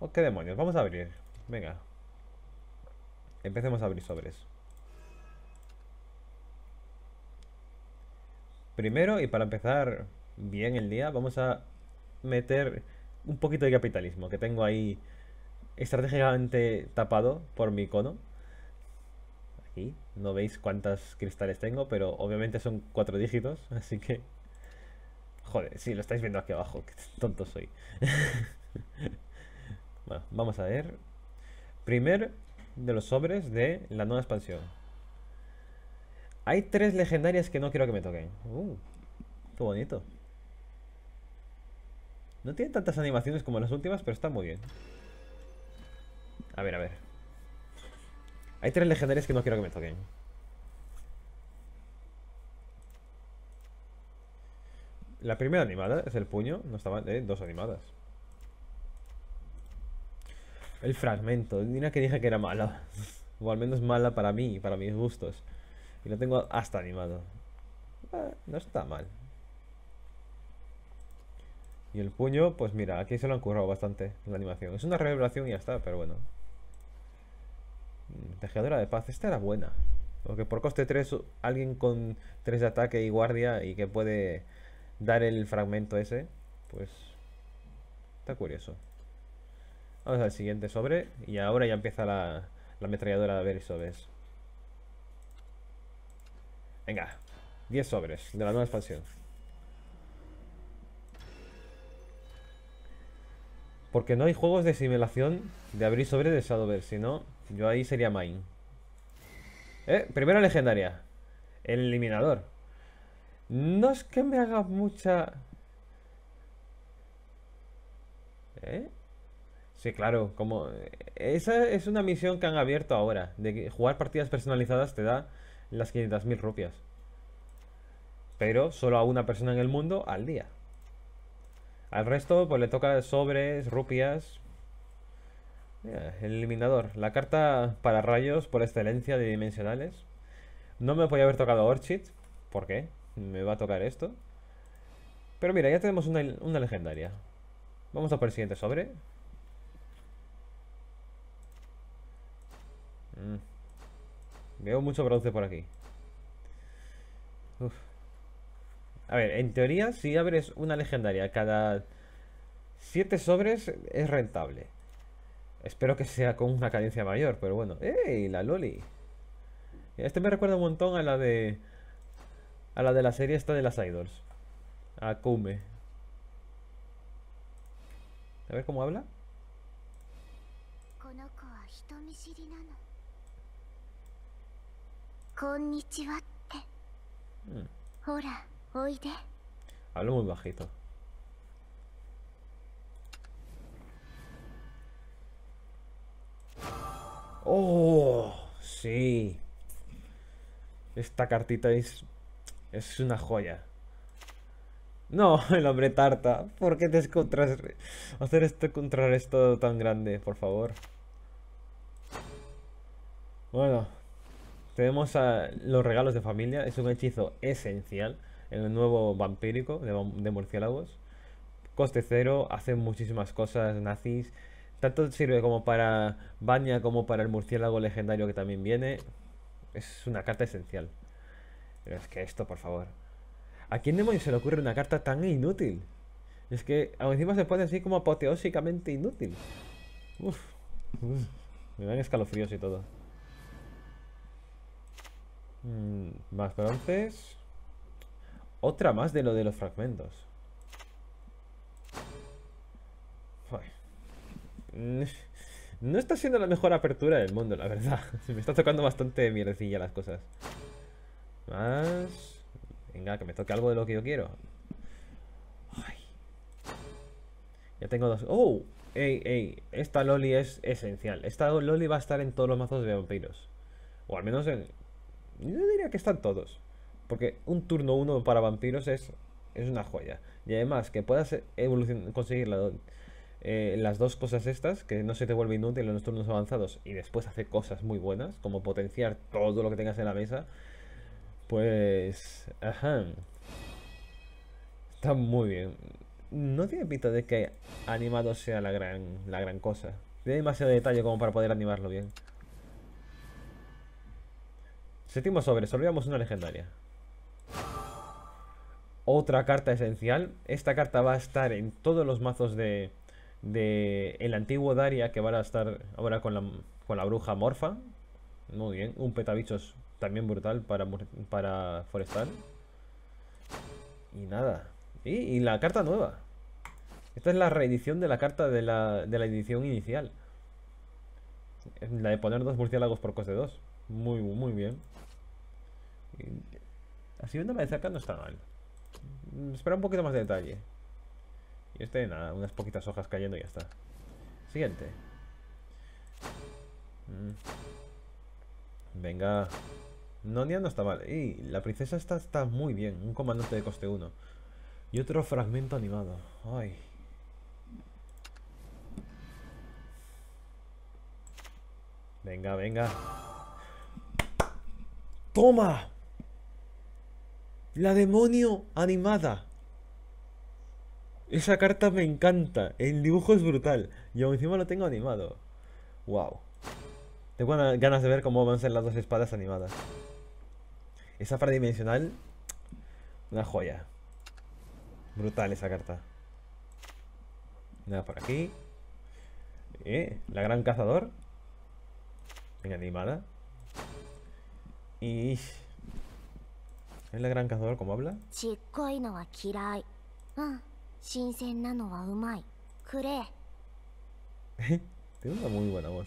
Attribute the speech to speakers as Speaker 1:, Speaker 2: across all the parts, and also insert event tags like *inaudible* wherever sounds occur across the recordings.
Speaker 1: ¿O oh, qué demonios? Vamos a abrir. Venga. Empecemos a abrir sobres. Primero, y para empezar bien el día, vamos a meter un poquito de capitalismo, que tengo ahí estratégicamente tapado por mi icono. Aquí, no veis cuántas cristales tengo, pero obviamente son cuatro dígitos, *laughs* así que... Joder, sí, lo estáis viendo aquí abajo, qué tonto soy. *laughs* vamos a ver. Primer de los sobres de la nueva expansión. Hay tres legendarias que no quiero que me toquen. Uh, qué bonito. No tiene tantas animaciones como las últimas, pero está muy bien. A ver, a ver. Hay tres legendarias que no quiero que me toquen. La primera animada es el puño, no está dos animadas. El fragmento. Una que dije que era mala. *laughs* O al menos mala para mí, para mis gustos. Y lo tengo hasta animado. Eh, no está mal. Y el puño, pues mira, aquí se lo han currado bastante la animación. Es una revelación y ya está, pero bueno. Mm, tejedora de paz, esta era buena. Porque por coste 3, alguien con 3 de ataque y guardia y que puede dar el fragmento ese, pues está curioso. Vamos al siguiente sobre. Y ahora ya empieza la, la ametralladora de abrir sobres. Venga. 10 sobres de la nueva expansión. Porque no hay juegos de simulación de abrir sobres de Shadowverse. Si no, yo ahí sería main. Eh, primera legendaria. El eliminador. No es que me haga mucha... ¿Eh? Sí, claro, como eh, esa es una misión que han abierto ahora, de jugar partidas personalizadas te da las 500.000 rupias. Pero solo a una persona en el mundo al día. Al resto pues le toca sobres, rupias. Mira, el eliminador, la carta para rayos por excelencia de dimensionales. No me podía haber tocado Orchid, ¿por qué? Me va a tocar esto. Pero mira, ya tenemos una, una legendaria. Vamos a por el siguiente sobre. Mm. Veo mucho bronce por aquí. A ver, en teoría, si abres una legendaria cada 7 sobres, es rentable. Espero que sea con una cadencia mayor, pero bueno. ¡Ey! La Loli. Este me recuerda un montón a la de. A la de la serie esta de las idols. A Kume. A ver cómo habla. Hablo muy bajito. Oh, sí. Esta cartita es, es una joya. No, *laughs* el hombre tarta. ¿Por qué te encontras hacer esto contra esto tan grande, por favor? Bueno, tenemos a los regalos de familia, es un hechizo esencial en el nuevo vampírico de, murciélagos. Coste cero, hace muchísimas cosas nazis. Tanto sirve como para Baña como para el murciélago legendario que también viene. Es una carta esencial. Pero es que esto, por favor. ¿A quién demonios se le ocurre una carta tan inútil? Es que encima se puede así como apoteósicamente inútil. me dan escalofríos y todo. Mm, más bronces. Otra más de lo de los fragmentos. *laughs* No está siendo la mejor apertura del mundo, la verdad. Se *laughs* me está tocando bastante mierdecilla las cosas. Más... Venga, que me toque algo de lo que yo quiero. Ya tengo dos... ¡Oh! Ey, ey, esta Loli es esencial. Esta Loli va a estar en todos los mazos de vampiros. O al menos en, yo diría que están todos. Porque un turno uno para vampiros es, es una joya. Y además que puedas eh, conseguir eh, las dos cosas estas, que no se te vuelve inútil en los turnos avanzados y después hacer cosas muy buenas, como potenciar todo lo que tengas en la mesa, pues... Ajá. Está muy bien. No tiene pinta de que animado sea la gran, la gran cosa. Tiene demasiado detalle como para poder animarlo bien. Séptimo sobre, solvíamos una legendaria. Otra carta esencial. Esta carta va a estar en todos los mazos de, de el antiguo Daria que van a estar ahora con la, con la bruja Morfa. Muy bien, un petabichos también brutal para, para Forestal. Y nada. Y, la carta nueva. Esta es la reedición de la carta de la, de la edición inicial. La de poner dos murciélagos por coste 2. Muy, muy bien. Así viéndola de cerca no está mal. Espera un poquito más de detalle. Y este, nada, unas poquitas hojas cayendo y ya está. Siguiente. Mm. Venga. Nonia no está mal. Y la princesa está, está muy bien. Un comandante de coste 1. Y otro fragmento animado. Ay. Venga, venga. ¡Toma! La demonio animada. Esa carta me encanta. El dibujo es brutal. Y encima lo tengo animado. Wow. Tengo ganas de ver cómo van a ser las dos espadas animadas. Esa dimensional Una joya. Brutal esa carta. Una por aquí. Eh, la gran cazador. Venga animada. Y... ¿Es la gran cazador como habla? Mm, *laughs* Tiene una muy buena voz.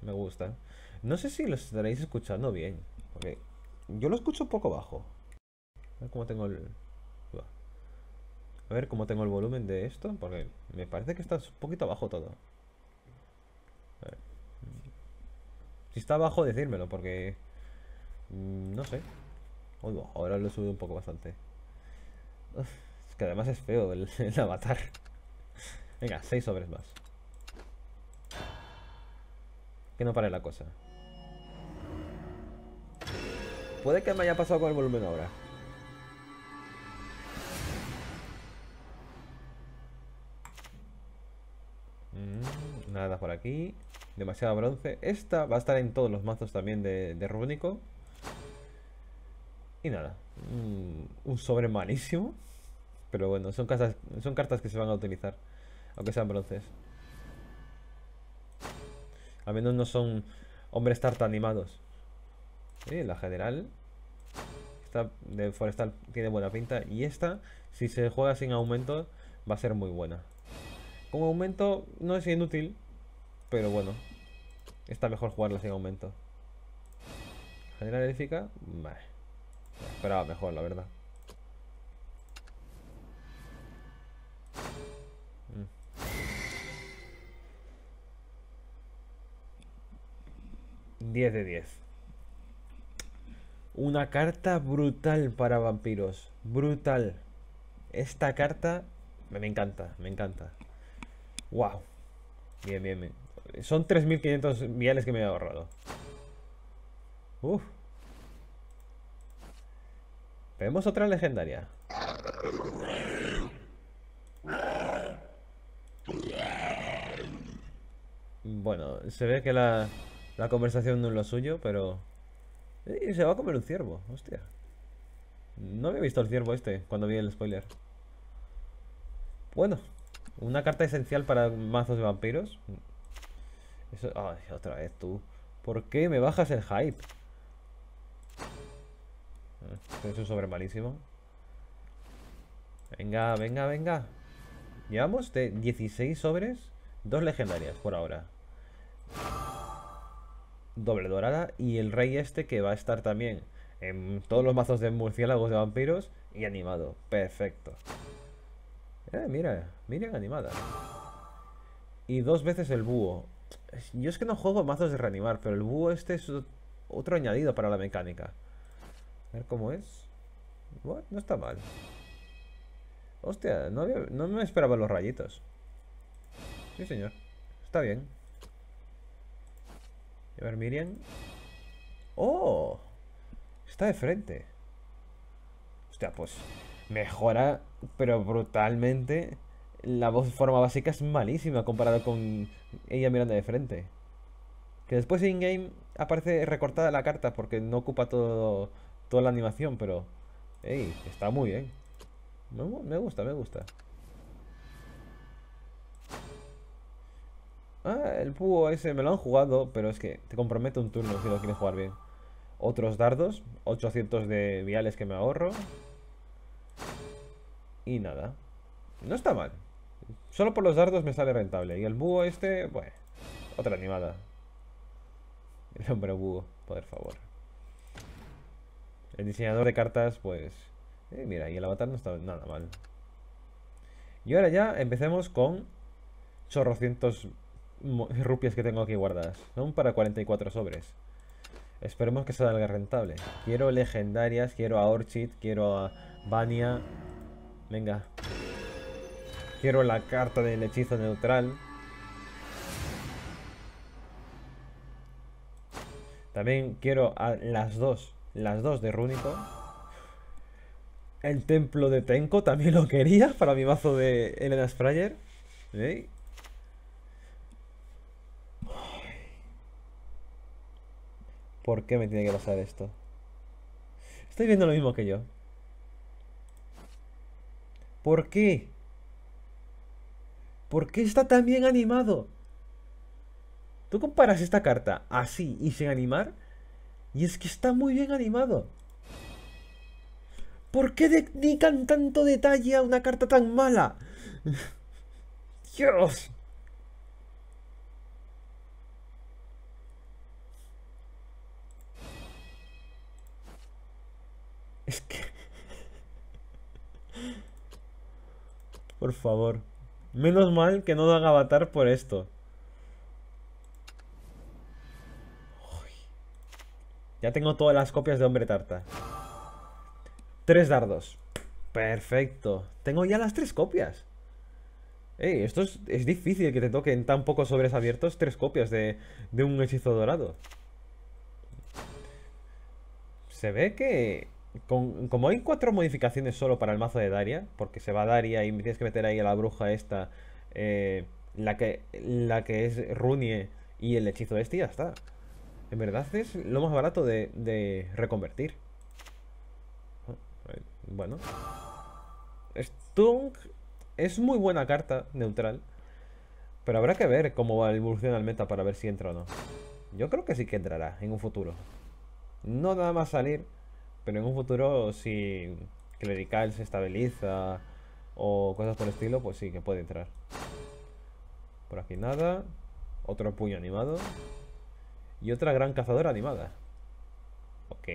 Speaker 1: Me gusta. No sé si los estaréis escuchando bien. Porque yo lo escucho un poco bajo. A ver cómo tengo el... A ver cómo tengo el volumen de esto. Porque me parece que está un poquito bajo todo. Si está abajo, decírmelo, porque... Mm, no sé. ahora lo he subido un poco bastante. es que además es feo *laughs* el, avatar. Venga, seis sobres más. Que no pare la cosa. Puede que me haya pasado con el volumen ahora. Mm, nada por aquí demasiado bronce. Esta va a estar en todos los mazos también de, de Rúnico. Y nada, un, sobre malísimo. Pero bueno, son, son cartas que se van a utilizar, aunque sean bronces. Al menos no son hombres tarta animados. la general. Esta de forestal tiene buena pinta. Y esta, si se juega sin aumento, va a ser muy buena. Con aumento no es inútil, pero bueno, Está mejor jugarla sin aumento. General edifica vale. Esperaba mejor, la verdad. 10 mm. de 10. Una carta brutal para vampiros. Brutal. Esta carta me encanta, me encanta. Wow. Bien, bien, bien. Son 3.500 viales que me he ahorrado. Uf. Tenemos otra legendaria. Bueno, se ve que la, la conversación no es lo suyo, pero... Eh, se va a comer un ciervo, hostia. No había visto el ciervo este cuando vi el spoiler. Bueno, una carta esencial para mazos de vampiros ay, otra vez tú. ¿Por qué me bajas el hype? Ah, eso es sobre malísimo. Venga, venga, venga. Llevamos de 16 sobres, dos legendarias por ahora. Doble dorada y el rey este que va a estar también en todos los mazos de murciélagos de vampiros y animado. Perfecto. Eh, mira, miren animada. Y dos veces el búho. Yo es que no juego mazos de reanimar, pero el búho este es otro añadido para la mecánica. A ver cómo es. No está mal. Hostia, no, no me esperaba los rayitos. Sí, señor. Está bien. A ver, Miriam. ¡Oh! Está de frente. Hostia, pues mejora, pero brutalmente la voz forma básica es malísima comparado con ella mirando de frente. Que después en game aparece recortada la carta porque no ocupa todo, toda la animación, pero... Ey, está muy bien. Me, me gusta, me gusta. Ah, el púo ese me lo han jugado, pero es que te compromete un turno si lo quieres jugar bien. Otros dardos, 800 de viales que me ahorro. Y nada. No está mal. Solo por los dardos me sale rentable. Y el búho este, bueno, otra animada. El hombre búho, por favor. El diseñador de cartas, pues... Eh, mira, y el avatar no está nada mal. Y ahora ya empecemos con chorrocientos rupias que tengo aquí guardadas. Son para 44 sobres. Esperemos que salga rentable. Quiero legendarias, quiero a Orchid, quiero a Vania. Venga, Quiero la carta del hechizo neutral. También quiero las dos. Las dos de Rúnico. El templo de Tenko también lo quería para mi mazo de Elena Sprayer. ¿Por qué me tiene que pasar esto? Estoy viendo lo mismo que yo. ¿Por qué? ¿Por qué está tan bien animado? Tú comparas esta carta así y sin animar, y es que está muy bien animado. ¿Por qué dedican tanto detalle a una carta tan mala? *laughs* Dios. Es que... *laughs* Por favor. Menos mal que no lo haga avatar por esto. Ya tengo todas las copias de Hombre Tarta. Tres dardos. Perfecto. Tengo ya las tres copias. Ey, esto es, difícil que te toquen tan pocos sobres abiertos tres copias de un hechizo dorado. Se ve que como hay cuatro modificaciones solo para el mazo de Daria, porque se va Daria y tienes que meter ahí a la bruja esta, eh, la, que, la que es Runie y el hechizo este, y ya está. En verdad es lo más barato de, de reconvertir. Bueno. Stunk es muy buena carta neutral. Pero habrá que ver cómo va evoluciona el meta para ver si entra o no. Yo creo que sí que entrará en un futuro. No nada más salir. Pero en un futuro, si Clerical se estabiliza o cosas por el estilo, pues sí, que puede entrar. Por aquí nada. Otro puño animado. Y otra gran cazadora animada. Ok.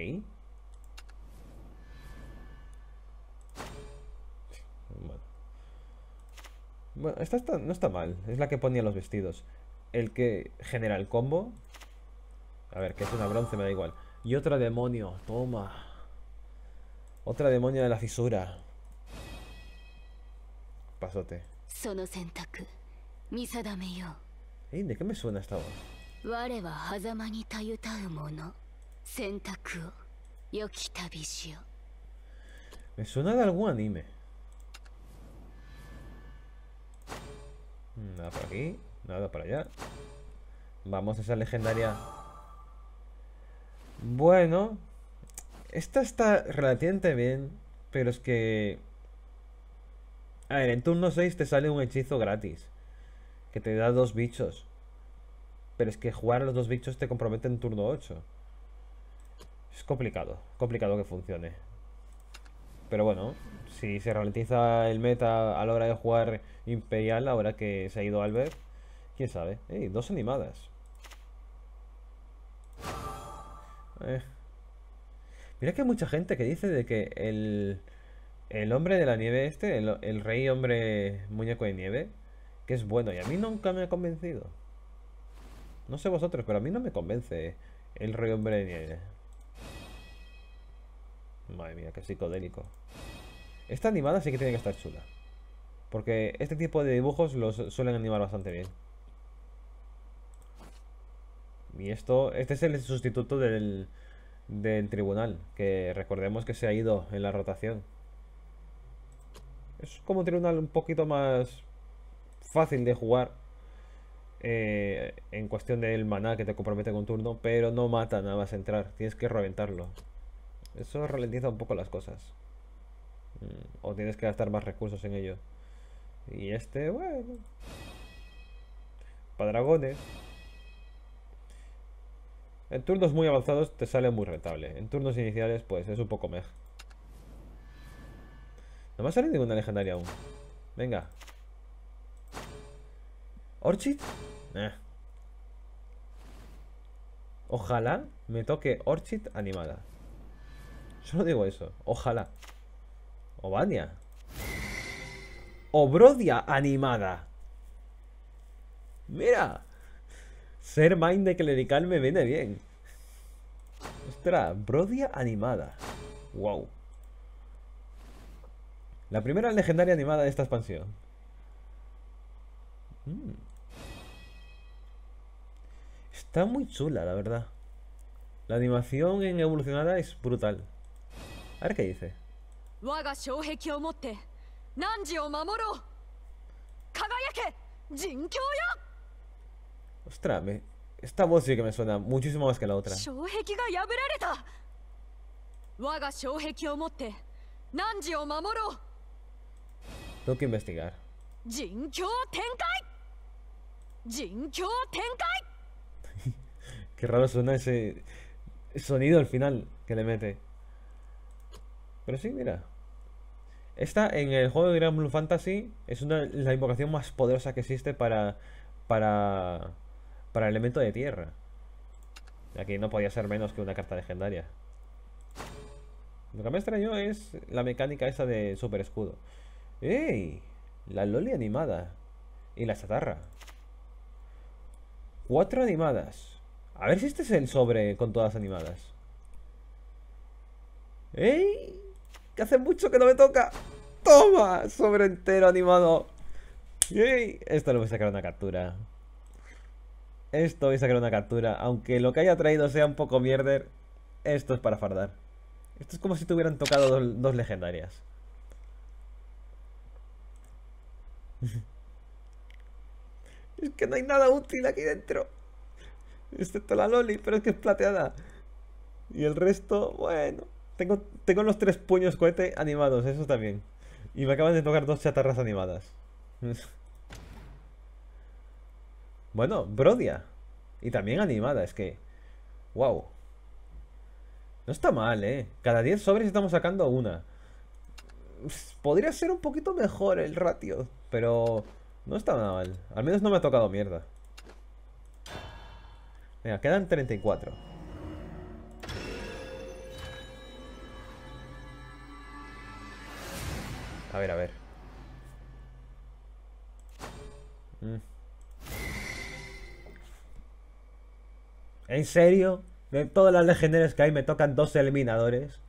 Speaker 1: Bueno. esta no está mal. Es la que ponía los vestidos. El que genera el combo. A ver, que es una bronce, me da igual. Y otra demonio. Toma. Otra demonia de la fisura. Pasote. ¿de qué me suena esta voz? Me suena de algún anime. Mm, nada por aquí, nada para allá. Vamos a esa legendaria. Bueno, esta está relativamente bien, pero es que... A ver, en turno 6 te sale un hechizo gratis, que te da dos bichos. Pero es que jugar a los dos bichos te compromete en turno 8. Es complicado, complicado que funcione. Pero bueno, si se ralentiza el meta a la hora de jugar Imperial, ahora que se ha ido Albert, quién sabe. ¡Ey! Dos animadas. Eh. Mira que hay mucha gente que dice de que el, el hombre de la nieve este, el, rey hombre muñeco de nieve, que es bueno. Y a mí nunca me ha convencido. No sé vosotros, pero a mí no me convence el rey hombre de nieve. Madre mía, qué psicodélico. Esta animada sí que tiene que estar chula. Porque este tipo de dibujos los suelen animar bastante bien. Y esto, este es el sustituto del, del tribunal, que recordemos que se ha ido en la rotación. Es como un tribunal un poquito más fácil de jugar eh, en cuestión del maná que te compromete con turno, pero no mata nada más entrar, tienes que reventarlo. Eso ralentiza un poco las cosas. Mm, o tienes que gastar más recursos en ello. Y este, bueno... Para dragones. En turnos muy avanzados te sale muy rentable. En turnos iniciales, pues es un poco meh. No me ha salido ninguna legendaria aún. Venga. ¿Orchid? Ojalá me toque Orchid animada. Solo digo eso. Ojalá. Obania. Obrodia animada. Mira. Ser mind de clerical me viene bien. Ostras, Brodia animada. Wow. La primera legendaria animada de esta expansión. Mm. Está muy chula, la verdad. La animación en evolucionada es brutal. A ver qué dice. Ostras, esta voz sí que me suena muchísimo más que la otra. Tengo que investigar. *laughs* Qué raro suena ese sonido al final que le mete. Pero sí, mira. Esta en el juego de Grand Blue Fantasy es una, la invocación más poderosa que existe para. para para el elemento de tierra. Aquí no podía ser menos que una carta legendaria. Lo que me extrañó es la mecánica esa de super escudo. ¡Ey! La Loli animada. Y la chatarra. Cuatro animadas. A ver si este es el sobre con todas animadas. ¡Ey! Que hace mucho que no me toca. ¡Toma! Sobre entero animado. ¡Ey! Esto lo voy a sacar una captura. Esto a sacar una captura. Aunque lo que haya traído sea un poco mierder, esto es para fardar. Esto es como si te hubieran tocado dos, legendarias. *laughs* es que no hay nada útil aquí dentro. Excepto la Loli, pero es que es plateada. Y el resto, bueno. Tengo, tengo los tres puños cohete animados, eso también. Y me acaban de tocar dos chatarras animadas. *laughs* Bueno, Brodia. Y también animada, es que... ¡Wow! No está mal, ¿eh? Cada 10 sobres estamos sacando una. Podría ser un poquito mejor el ratio, pero no está nada mal. Al menos no me ha tocado mierda. Venga, quedan 34. A ver, a ver. Mm. ¿En serio? De todas las legendarias que hay me tocan dos eliminadores.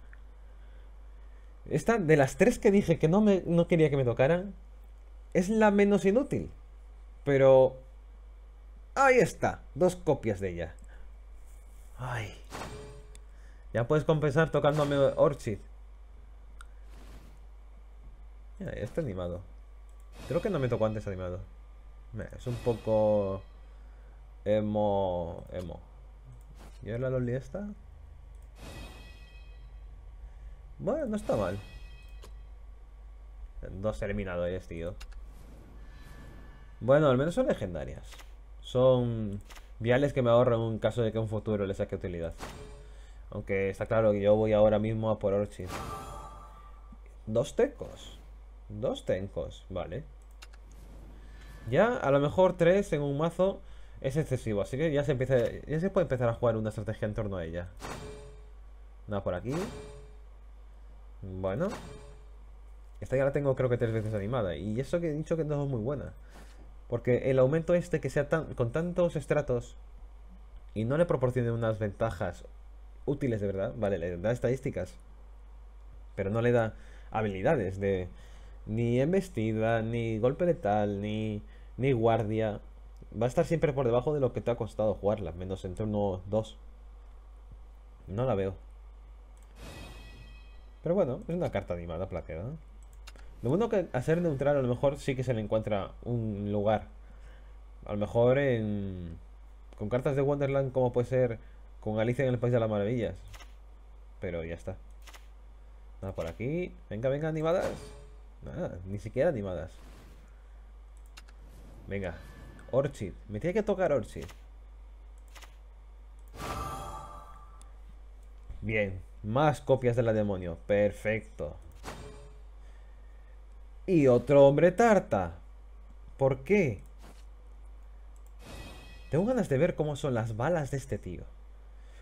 Speaker 1: Esta, de las tres que dije que no, no quería que me tocaran, es la menos inútil. Pero... Ahí está, dos copias de ella. Ay. Ya puedes compensar tocándome Orchid. ya está animado. Creo que no me tocó antes animado. Es un poco... Emo... Emo. ¿Y ahora la Loli esta? Bueno, no está mal. Dos eliminadores, tío. Bueno, al menos son legendarias. Son viales que me ahorran en caso de que en futuro les saque utilidad. Aunque está claro que yo voy ahora mismo a por Orchid. Dos tecos. Dos tencos, vale. Ya, a lo mejor tres en un mazo es excesivo, así que ya se empieza, ya se puede empezar a jugar una estrategia en torno a ella. Nada por aquí. Bueno. Esta ya la tengo creo que tres veces animada. Y eso que he dicho que no es muy buena. Porque el aumento este que sea tan, con tantos estratos y no le proporcione unas ventajas útiles de verdad, vale, le da estadísticas, pero no le da habilidades de ni embestida, ni golpe letal, ni, ni guardia va a estar siempre por debajo de lo que te ha costado jugarla, menos en turno dos No la veo. Pero bueno, es una carta animada plaquera. Lo bueno que hacer neutral a lo mejor sí que se le encuentra un lugar. A lo mejor en... con cartas de Wonderland como puede ser con Alicia en el País de las Maravillas. Pero ya está. Nada por aquí. Venga, venga, animadas. Nada, ni siquiera animadas. Venga, Orchid. Me tiene que tocar Orchid. Bien. Más copias de la demonio. Perfecto. Y otro hombre tarta. ¿Por qué? Tengo ganas de ver cómo son las balas de este tío.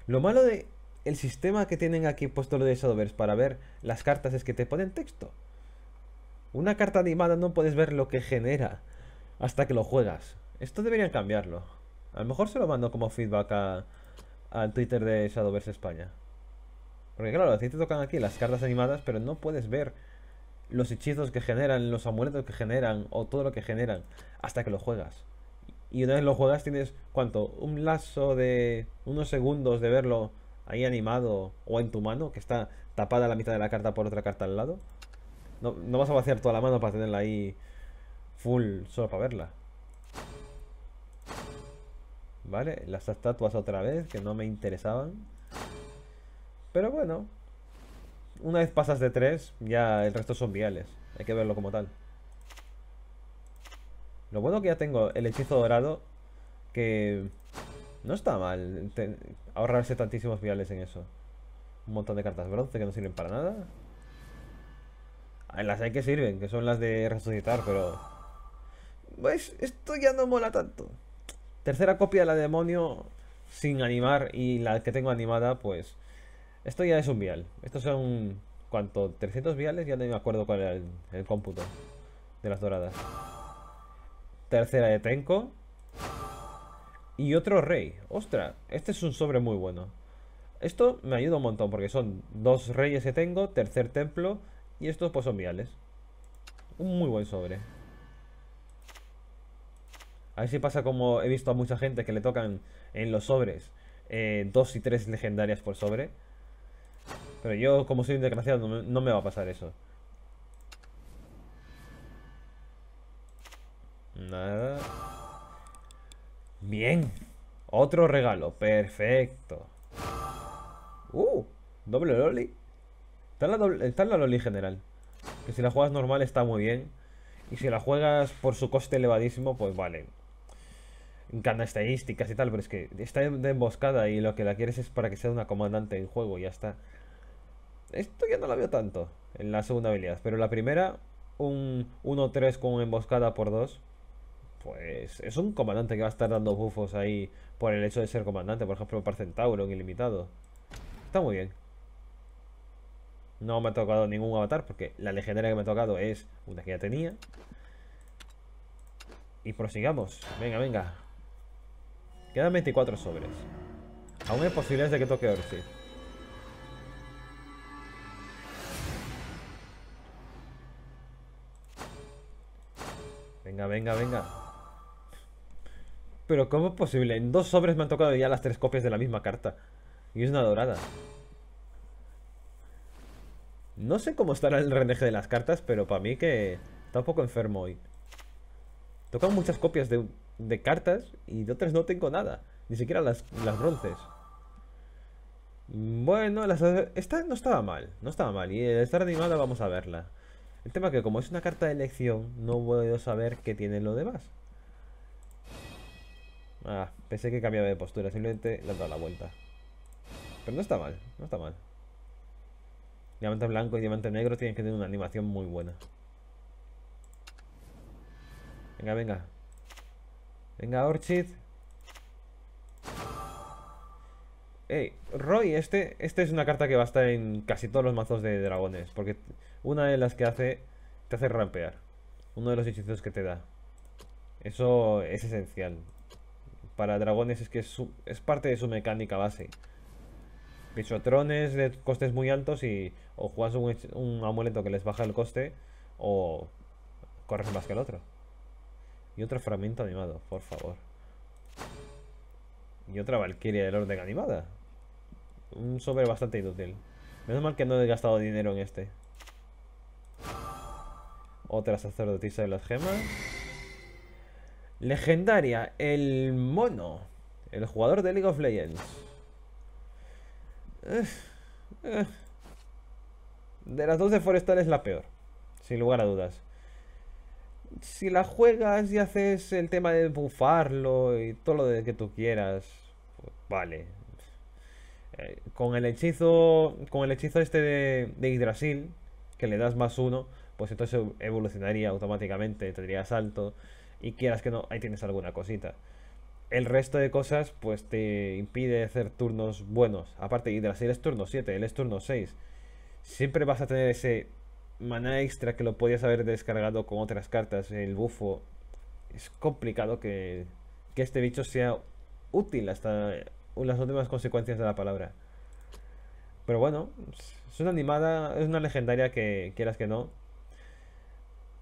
Speaker 1: Lo malo de el sistema que tienen aquí puesto lo de Shadowverse para ver las cartas es que te ponen texto. Una carta animada no puedes ver lo que genera hasta que lo juegas. Esto deberían cambiarlo. A lo mejor se lo mando como feedback al Twitter de Shadowverse España. Porque claro, a te tocan aquí las cartas animadas, pero no puedes ver los hechizos que generan, los amuletos que generan o todo lo que generan hasta que lo juegas. Y una vez lo juegas tienes, ¿cuánto? Un lazo de unos segundos de verlo ahí animado o en tu mano, que está tapada la mitad de la carta por otra carta al lado. No, no vas a vaciar toda la mano para tenerla ahí full solo para verla. ¿Vale? Las estatuas otra vez, que no me interesaban. Pero bueno, una vez pasas de tres ya el resto son viales. Hay que verlo como tal. Lo bueno que ya tengo el hechizo dorado, que no está mal ahorrarse tantísimos viales en eso. Un montón de cartas bronce que no sirven para nada. Las hay que sirven, que son las de resucitar, pero... Pues esto ya no mola tanto. Tercera copia de la demonio sin animar y la que tengo animada, pues... Esto ya es un vial. Estos son... ¿Cuánto? ¿300 viales? Ya no me acuerdo cuál era el, cómputo de las doradas. Tercera de Tenko. Y otro rey. Ostras, este es un sobre muy bueno. Esto me ayuda un montón porque son dos reyes que tengo, tercer templo y estos pues son viales. Un muy buen sobre. A ver si pasa como he visto a mucha gente que le tocan en los sobres eh, dos y tres legendarias por sobre. Pero yo, como soy un desgraciado, no me, va a pasar eso. Nada. Bien. Otro regalo. Perfecto. Uh, doble loli. Está la, está la loli general. Que si la juegas normal está muy bien. Y si la juegas por su coste elevadísimo, pues vale encanta estadísticas y tal, pero es que está de emboscada y lo que la quieres es para que sea una comandante en juego y ya está. Esto ya no la veo tanto en la segunda habilidad, pero la primera, un 1-3 con emboscada por 2, pues es un comandante que va a estar dando bufos ahí por el hecho de ser comandante, por ejemplo, para Centauro, ilimitado. Está muy bien. No me ha tocado ningún avatar porque la legendaria que me ha tocado es una que ya tenía. Y prosigamos. Venga, venga. Quedan 24 sobres. Aún hay posibilidades de que toque Orsi. Venga, venga, venga. Pero ¿cómo es posible? En dos sobres me han tocado ya las tres copias de la misma carta. Y es una dorada. No sé cómo estará el reneje de las cartas, pero para mí que está un poco enfermo hoy. Tocan muchas copias de, de cartas y de otras no tengo nada. Ni siquiera las, las bronces. Bueno, las, esta no estaba mal. No estaba mal. Y esta estar animada vamos a verla. El tema que como es una carta de elección, no puedo saber qué tiene lo demás. Ah, pensé que cambiaba de postura. Simplemente le he dado la vuelta. Pero no está mal. No está mal. Diamante blanco y diamante negro tienen que tener una animación muy buena. Venga, venga. Venga, Orchid. Ey, Roy, este, este es una carta que va a estar en casi todos los mazos de dragones. Porque una de las que hace, te hace rampear. Uno de los hechizos que te da. Eso es esencial. Para dragones es que es, parte de su mecánica base. Pichotrones de costes muy altos y o juegas un, un amuleto que les baja el coste o corres más que el otro. Y otro fragmento animado, por favor. Y otra Valkyria del orden animada. Un sobre bastante inútil. Menos mal que no he gastado dinero en este. Otra sacerdotisa de las gemas. Legendaria, el mono. El jugador de League of Legends. Eh, eh. De las 12 forestales Forestal es la peor. Sin lugar a dudas si la juegas y haces el tema de bufarlo y todo lo de que tú quieras, pues vale. Eh, con el hechizo. Con el hechizo este de, de Hidrasil, que le das más uno, pues entonces evolucionaría automáticamente, tendría salto. Y quieras que no, ahí tienes alguna cosita. El resto de cosas, pues te impide hacer turnos buenos. Aparte, Hidrasil es turno 7, él es turno 6. Siempre vas a tener ese maná extra que lo podías haber descargado con otras cartas, el bufo. Es complicado que, este bicho sea útil hasta eh, las últimas consecuencias de la palabra. Pero bueno, es una animada, es una legendaria que quieras que no.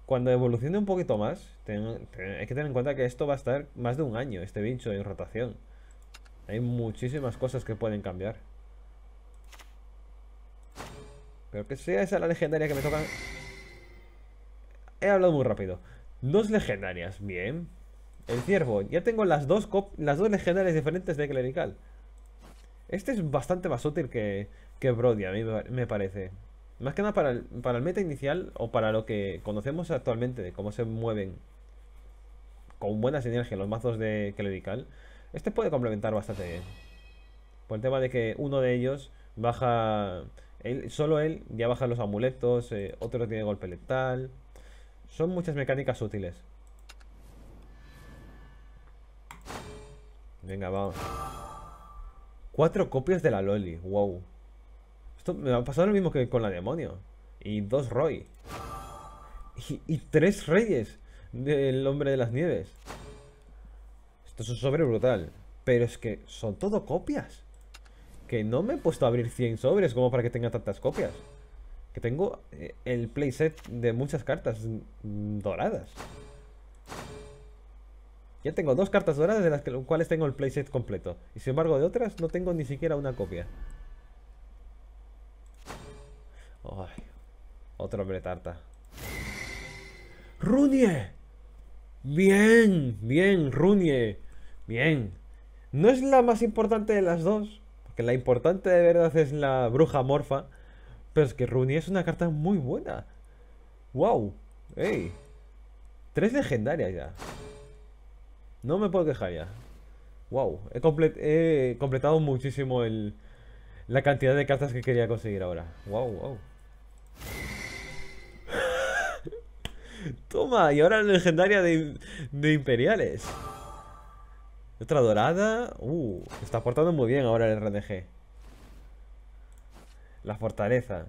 Speaker 1: Cuando evolucione un poquito más, hay que tener en cuenta que esto va a estar más de un año, este bicho en rotación. Hay muchísimas cosas que pueden cambiar. Pero que sea esa la legendaria que me tocan. He hablado muy rápido. Dos legendarias, bien. El ciervo. Ya tengo las dos, las dos legendarias diferentes de clerical. Este es bastante más útil que, Brody, a mí me parece. Más que nada para el, para el meta inicial o para lo que conocemos actualmente de cómo se mueven con buena sinergia los mazos de clerical. Este puede complementar bastante bien. Por el tema de que uno de ellos baja solo él ya baja los amuletos, eh, otro tiene golpe letal. Son muchas mecánicas útiles. Venga, vamos. Cuatro copias de la Loli, wow. Esto me ha pasado lo mismo que con la demonio. Y dos Roy. Y, y tres reyes del hombre de las nieves. Esto es un sobre brutal. Pero es que son todo copias que no me he puesto a abrir 100 sobres como para que tenga tantas copias. Que tengo eh, el playset de muchas cartas doradas. Ya tengo dos cartas doradas de las cuales tengo el playset completo. Y sin embargo de otras no tengo ni siquiera una copia. Ay, otro hombre tarta. ¡Runie! Bien, bien, Runie. Bien. No es la más importante de las dos, que la importante de verdad es la bruja morfa. Pero es que Runi es una carta muy buena. ¡Wow! ¡Ey! Tres legendarias ya. No me puedo quejar ya. ¡Wow! He, completado muchísimo el, la cantidad de cartas que quería conseguir ahora. ¡Wow, wow! *laughs* Toma, y ahora la legendaria de, de Imperiales. Otra dorada. Uh, está portando muy bien ahora el RNG. La fortaleza.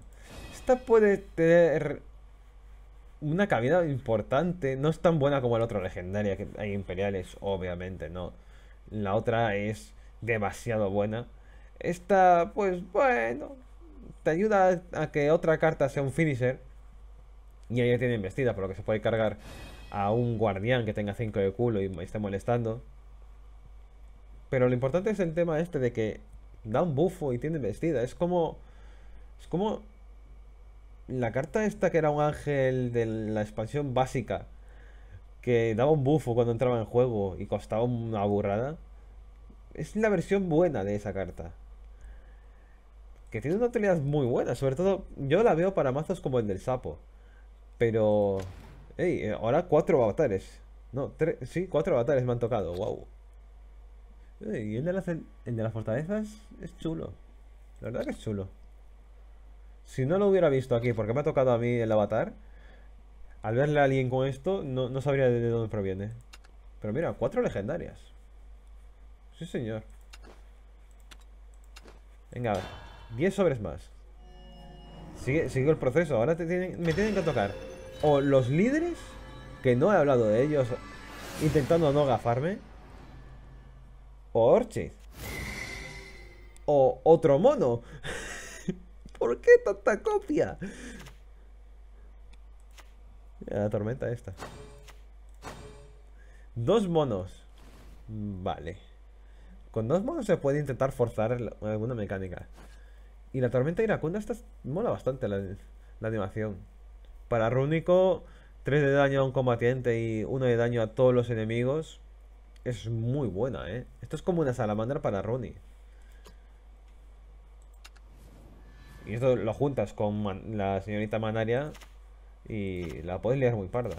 Speaker 1: Esta puede tener una cabida importante. No es tan buena como la otra legendaria, que hay imperiales, obviamente, no. La otra es demasiado buena. Esta, pues bueno, te ayuda a que otra carta sea un finisher. Y ella tiene vestida por lo que se puede cargar a un guardián que tenga 5 de culo y me esté molestando. Pero lo importante es el tema este de que da un bufo y tiene vestida. Es como. Es como. La carta esta que era un ángel de la expansión básica. Que daba un bufo cuando entraba en juego y costaba una burrada. Es la versión buena de esa carta. Que tiene una utilidad muy buena. Sobre todo, yo la veo para mazos como el del sapo. Pero. Ey, eh, ahora cuatro avatares. No, tres. Sí, cuatro avatares me han tocado. Wow. Y el de, las, fortalezas es chulo. La verdad que es chulo. Si no lo hubiera visto aquí, porque me ha tocado a mí el avatar, al verle a alguien con esto, no, sabría de dónde proviene. Pero mira, cuatro legendarias. Sí, señor. Venga, 10 sobres más. Sigue, el proceso. Ahora me tienen que tocar o los líderes, que no he hablado de ellos, intentando no gafarme. O Orchid. O otro mono. *laughs* ¿Por qué tanta copia? La tormenta esta. Dos monos. Vale. Con dos monos se puede intentar forzar alguna mecánica. Y la tormenta iracunda esta mola bastante la, animación. Para Rúnico, Tres de daño a un combatiente y uno de daño a todos los enemigos. Es muy buena, ¿eh? Esto es como una salamandra para Ronnie. Y esto lo juntas con la señorita Manaria y la puedes liar muy parda.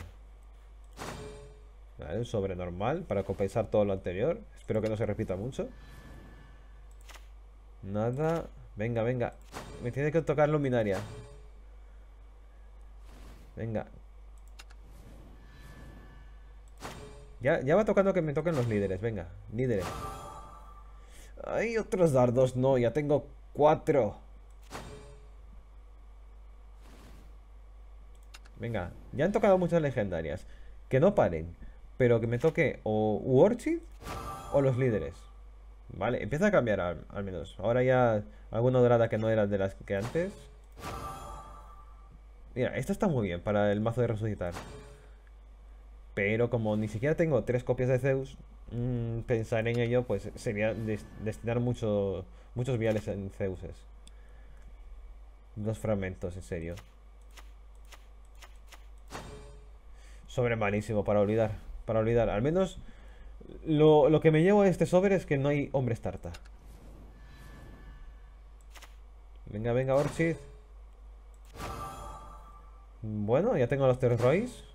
Speaker 1: Vale, un sobre para compensar todo lo anterior. Espero que no se repita mucho. Nada. Venga, venga. Me tiene que tocar luminaria. Venga, Ya, va tocando que me toquen los líderes, venga, líderes. Hay otros dardos, no, ya tengo cuatro. Venga, ya han tocado muchas legendarias. Que no paren, pero que me toque o Orchid o los líderes. Vale, empieza a cambiar al, al menos. Ahora ya alguna dorada que no era de las que antes. Mira, esta está muy bien para el mazo de resucitar. Pero como ni siquiera tengo tres copias de Zeus, mm, pensar en ello pues sería destinar muchos muchos viales en Zeuses. Dos fragmentos, en serio. Sobre malísimo, para olvidar. Para olvidar. Al menos lo, que me llevo de este sobre es que no hay hombres tarta. Venga, venga, Orchid. Bueno, ya tengo los tres Royce.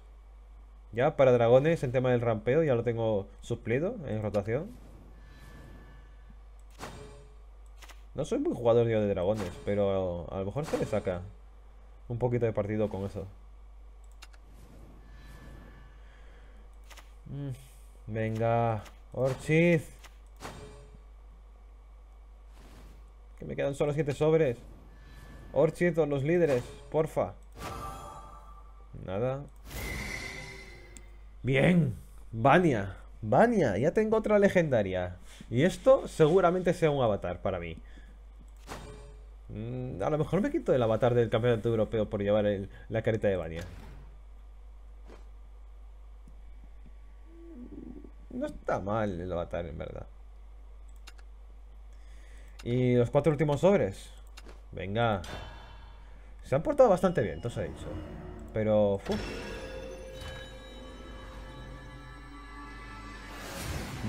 Speaker 1: Ya, para dragones, en tema del rampeo ya lo tengo suplido en rotación. No soy muy jugador yo de dragones, pero a lo mejor se le saca un poquito de partido con eso. Mm, venga, Orchid Que me quedan solo 7 sobres. Orchid o los líderes, porfa. Nada. Bien, Vania. Vania, ya tengo otra legendaria. Y esto seguramente sea un avatar para mí. Mm, a lo mejor me quito el avatar del campeonato europeo por llevar la careta de Vania. No está mal el avatar, en verdad. Y los cuatro últimos sobres. Venga. Se han portado bastante bien, todo se ha dicho. Pero...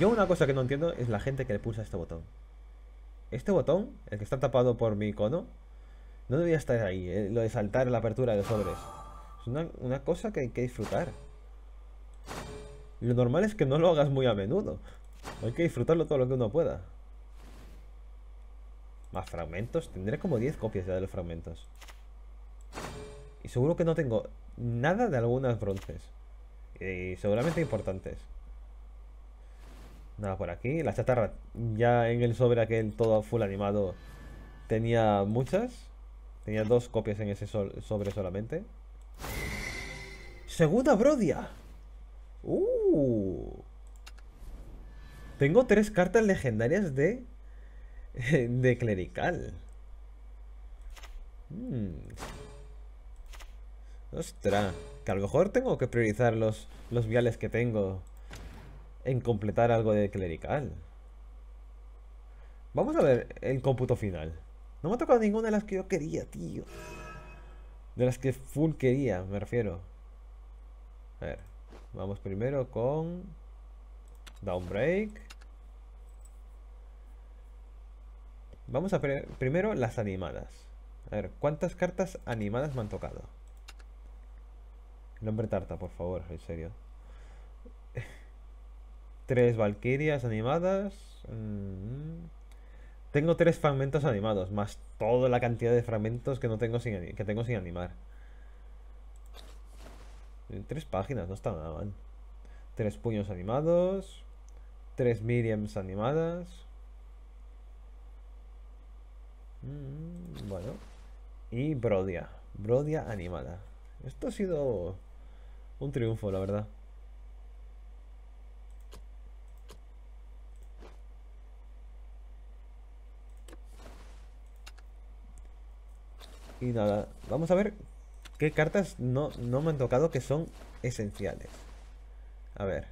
Speaker 1: Yo una cosa que no entiendo es la gente que le pulsa este botón. Este botón, el que está tapado por mi icono, no debería estar ahí. Eh, lo de saltar la apertura de los sobres. Es una, una cosa que hay que disfrutar. Lo normal es que no lo hagas muy a menudo. Hay que disfrutarlo todo lo que uno pueda. Más fragmentos. Tendré como 10 copias ya de los fragmentos. Y seguro que no tengo nada de algunas bronces. Y seguramente importantes. Nada por aquí. La chatarra, ya en el sobre aquel todo full animado, tenía muchas. Tenía dos copias en ese sobre solamente. Segunda Brodia. Uh. Tengo tres cartas legendarias de... *laughs* De clerical. Hmm. Ostras. Que a lo mejor tengo que priorizar los, los viales que tengo en completar algo de clerical. Vamos a ver el cómputo final. No me ha tocado ninguna de las que yo quería, tío. De las que full quería, me refiero. A ver, vamos primero con Downbreak. Vamos a ver primero las animadas. A ver, ¿cuántas cartas animadas me han tocado? Nombre tarta, por favor, en serio tres Valkyrias animadas. Mm, tengo tres fragmentos animados, más toda la cantidad de fragmentos que no tengo sin, que tengo sin animar. Eh, tres páginas, no está nada mal. Tres puños animados. Tres Miriams animadas. Mm, bueno. Y Brodia. Brodia animada. Esto ha sido un triunfo, la verdad. Y nada, vamos a ver qué cartas no, me han tocado que son esenciales. A ver.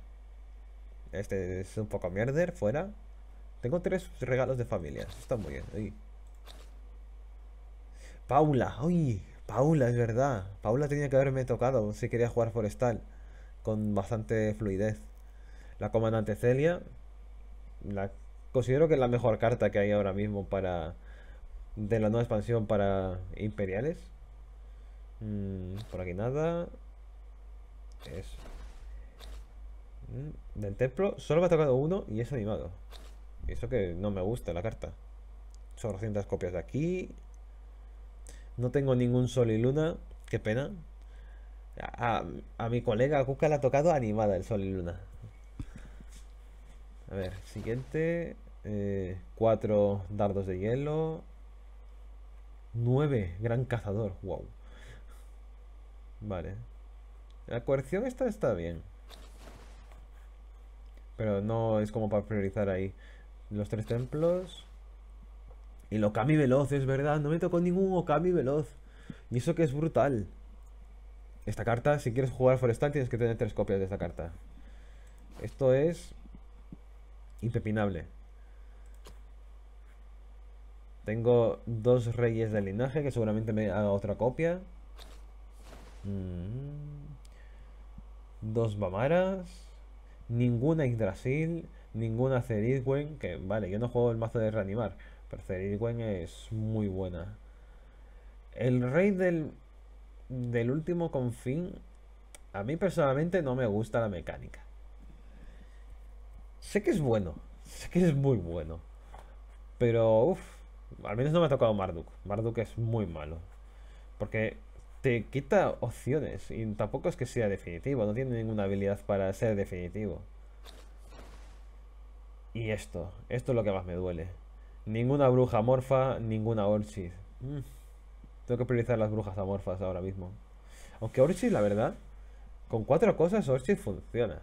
Speaker 1: Este es un poco mierder, fuera. Tengo tres regalos de familia. está muy bien. Paula, uy, Paula, es verdad. Paula tenía que haberme tocado si quería jugar forestal. Con bastante fluidez. La comandante Celia. La considero que es la mejor carta que hay ahora mismo para de la nueva expansión para imperiales. Mm, por aquí nada. Eso. Mm, del templo solo me ha tocado uno y es animado. eso que no me gusta la carta. Son 200 copias de aquí. No tengo ningún sol y luna. Qué pena. A, mi colega cuca le ha tocado animada el sol y luna. A ver, siguiente. Eh, cuatro dardos de hielo. 9, gran cazador, wow. Vale. La coerción esta está bien. Pero no es como para priorizar ahí los tres templos. Y el Okami veloz, es verdad. No me tocó ningún Okami veloz. Y eso que es brutal. Esta carta, si quieres jugar forestal, tienes que tener tres copias de esta carta. Esto es impepinable. Tengo dos reyes del linaje que seguramente me haga otra copia. Mm. Dos Bamaras. Ninguna Yggdrasil. Ninguna Ceridwen. Que vale, yo no juego el mazo de reanimar. Pero Ceridwen es muy buena. El rey del, del último confín. A mí personalmente no me gusta la mecánica. Sé que es bueno. Sé que es muy bueno. Pero, uff al menos no me ha tocado Marduk. Marduk es muy malo. Porque te quita opciones. Y tampoco es que sea definitivo. No tiene ninguna habilidad para ser definitivo. Y esto. Esto es lo que más me duele. Ninguna bruja amorfa, ninguna Orchid. Mm. Tengo que priorizar las brujas amorfas ahora mismo. Aunque Orchid, la verdad, con cuatro cosas Orchid funciona.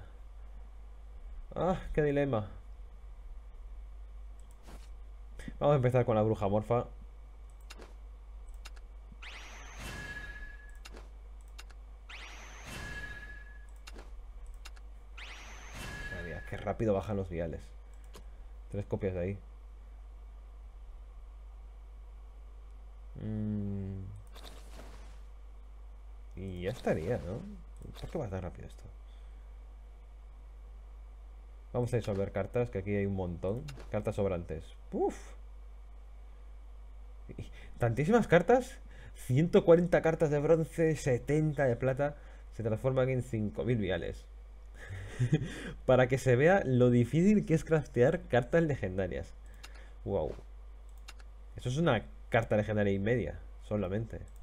Speaker 1: Ah, qué dilema. Vamos a empezar con la bruja morfa. mía, qué rápido bajan los viales. Tres copias de ahí. Mm. Y ya estaría, ¿no? ¿Por qué va tan rápido esto? Vamos a disolver cartas, que aquí hay un montón. Cartas sobrantes. ¡Uf! ¿Tantísimas cartas? 140 cartas de bronce, 70 de plata. Se transforman en 5.000 viales. *laughs* Para que se vea lo difícil que es craftear cartas legendarias. ¡Wow! Eso es una carta legendaria y media, solamente.